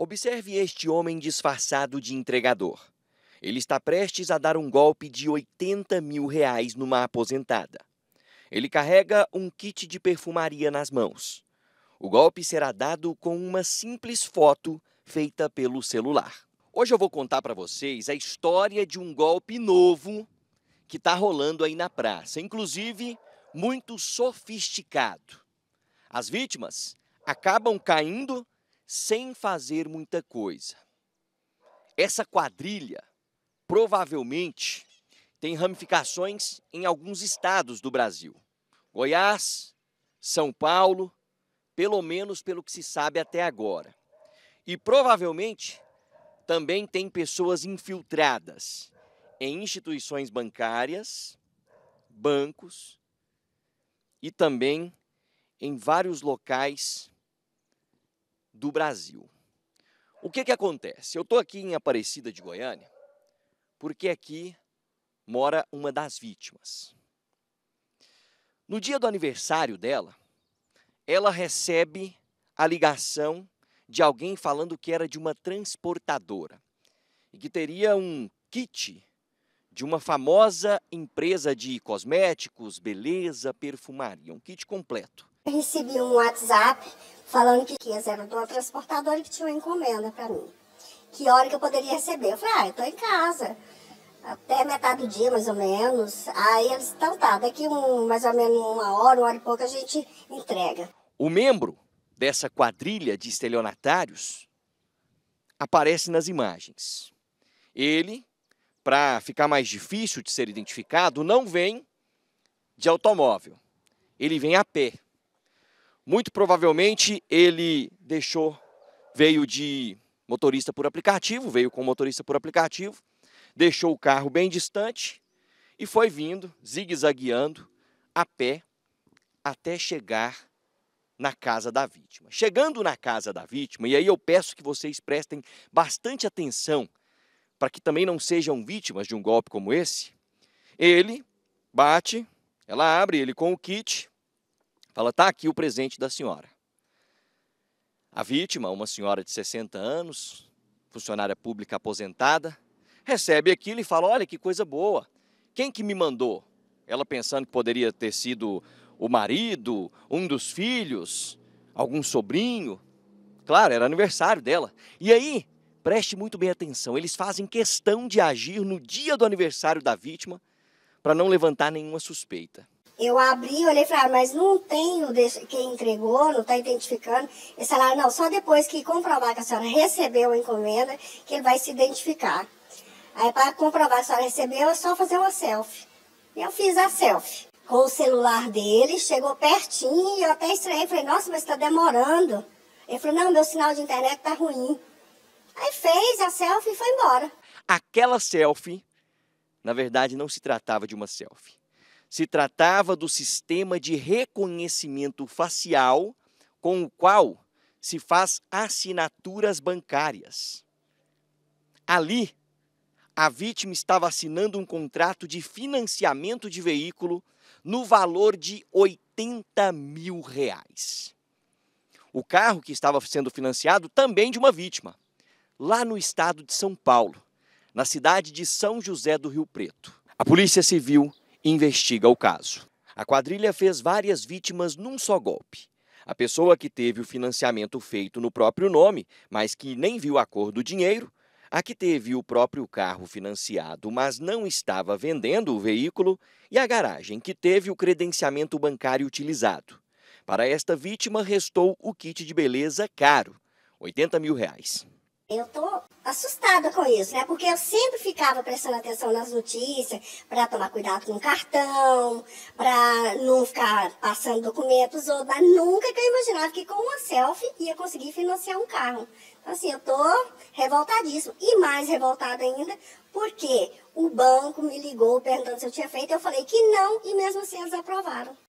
Observe este homem disfarçado de entregador. Ele está prestes a dar um golpe de 80 mil reais numa aposentada. Ele carrega um kit de perfumaria nas mãos. O golpe será dado com uma simples foto feita pelo celular. Hoje eu vou contar para vocês a história de um golpe novo que está rolando aí na praça, inclusive muito sofisticado. As vítimas acabam caindo sem fazer muita coisa. Essa quadrilha provavelmente tem ramificações em alguns estados do Brasil: Goiás, São Paulo, pelo menos pelo que se sabe até agora. E provavelmente também tem pessoas infiltradas em instituições bancárias, bancos e também em vários locais do Brasil. O que, que acontece? Eu estou aqui em Aparecida de Goiânia porque aqui mora uma das vítimas. No dia do aniversário dela, ela recebe a ligação de alguém falando que era de uma transportadora e que teria um kit de uma famosa empresa de cosméticos, beleza, perfumaria, um kit completo. Eu recebi um WhatsApp falando que Kias era de uma transportadora e que tinha uma encomenda para mim. Que hora que eu poderia receber? Eu falei, ah, eu tô em casa. Até metade do dia, mais ou menos. Aí eles, então tá, daqui um, mais ou menos uma hora, uma hora e pouco, a gente entrega. O membro dessa quadrilha de estelionatários aparece nas imagens. Ele, para ficar mais difícil de ser identificado, não vem de automóvel. Ele vem a pé. Muito provavelmente ele deixou, veio de motorista por aplicativo, veio com motorista por aplicativo, deixou o carro bem distante e foi vindo, zigue-zagueando, a pé, até chegar na casa da vítima. Chegando na casa da vítima, e aí eu peço que vocês prestem bastante atenção para que também não sejam vítimas de um golpe como esse, ele bate, ela abre ele com o kit, Fala, tá aqui o presente da senhora. A vítima, uma senhora de 60 anos, funcionária pública aposentada, recebe aquilo e fala: Olha que coisa boa, quem que me mandou? Ela pensando que poderia ter sido o marido, um dos filhos, algum sobrinho. Claro, era aniversário dela. E aí, preste muito bem atenção, eles fazem questão de agir no dia do aniversário da vítima para não levantar nenhuma suspeita. Eu abri, olhei e falei, ah, mas não tem o quem entregou, não está identificando. Eles falaram, não, só depois que comprovar que a senhora recebeu a encomenda, que ele vai se identificar. Aí, para comprovar que a senhora recebeu, é só fazer uma selfie. E eu fiz a selfie com o celular dele, chegou pertinho e eu até estranhei. Falei, nossa, mas está demorando. Ele falou, não, meu sinal de internet está ruim. Aí fez a selfie e foi embora. Aquela selfie, na verdade, não se tratava de uma selfie. Se tratava do sistema de reconhecimento facial com o qual se faz assinaturas bancárias. Ali, a vítima estava assinando um contrato de financiamento de veículo no valor de 80 mil reais. O carro que estava sendo financiado também de uma vítima, lá no estado de São Paulo, na cidade de São José do Rio Preto. A Polícia Civil investiga o caso. A quadrilha fez várias vítimas num só golpe. A pessoa que teve o financiamento feito no próprio nome, mas que nem viu a cor do dinheiro, a que teve o próprio carro financiado, mas não estava vendendo o veículo, e a garagem que teve o credenciamento bancário utilizado. Para esta vítima, restou o kit de beleza caro, 80 mil reais. Eu estou assustada com isso, né? Porque eu sempre ficava prestando atenção nas notícias para tomar cuidado com o cartão, para não ficar passando documentos ou mas nunca que eu imaginava que com uma selfie ia conseguir financiar um carro. Então, assim, eu tô revoltadíssima e mais revoltada ainda porque o banco me ligou perguntando se eu tinha feito, eu falei que não e mesmo assim eles aprovaram.